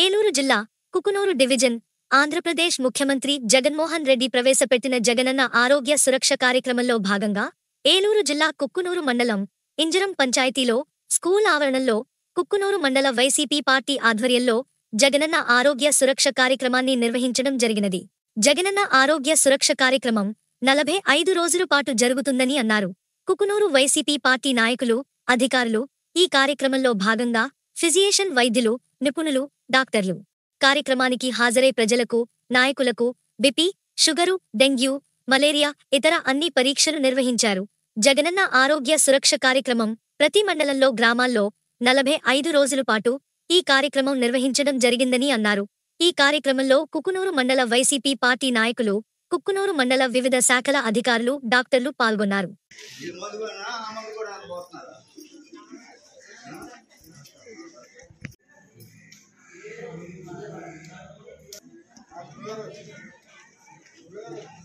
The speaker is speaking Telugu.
ఏలూరు జిల్లా కుకునూరు డివిజన్ ఆంధ్రప్రదేశ్ ముఖ్యమంత్రి జగన్మోహన్ రెడ్డి ప్రవేశపెట్టిన జగనన్న ఆరోగ్య సురక్ష కార్యక్రమంలో భాగంగా ఏలూరు జిల్లా కుక్కునూరు మండలం ఇంజరం పంచాయతీలో స్కూల్ ఆవరణలో కుక్కునూరు మండల వైసీపీ పార్టీ ఆధ్వర్యంలో జగనన్న ఆరోగ్య సురక్ష కార్యక్రమాన్ని నిర్వహించడం జరిగినది జగనన్న ఆరోగ్య సురక్ష కార్యక్రమం నలభై ఐదు రోజుల పాటు జరుగుతుందని అన్నారు కుకునూరు వైసీపీ పార్టీ నాయకులు అధికారులు ఈ కార్యక్రమంలో భాగంగా ఫిజియేషన్ వైద్యులు నిపుణులు డాక్టర్లు కార్యక్రమానికి హాజరై ప్రజలకు నాయకులకు బిపి షుగరు డెంగ్యూ మలేరియా ఇతర అన్ని పరీక్షలు నిర్వహించారు జగనన్న ఆరోగ్య సురక్ష కార్యక్రమం ప్రతి మండలంలో గ్రామాల్లో నలభై ఐదు రోజుల పాటు ఈ కార్యక్రమం నిర్వహించడం జరిగిందని అన్నారు ఈ కార్యక్రమంలో కుకునూరు మండల వైసీపీ పార్టీ నాయకులు కుక్కునూరు మండల వివిధ శాఖల అధికారులు డాక్టర్లు పాల్గొన్నారు Thank you.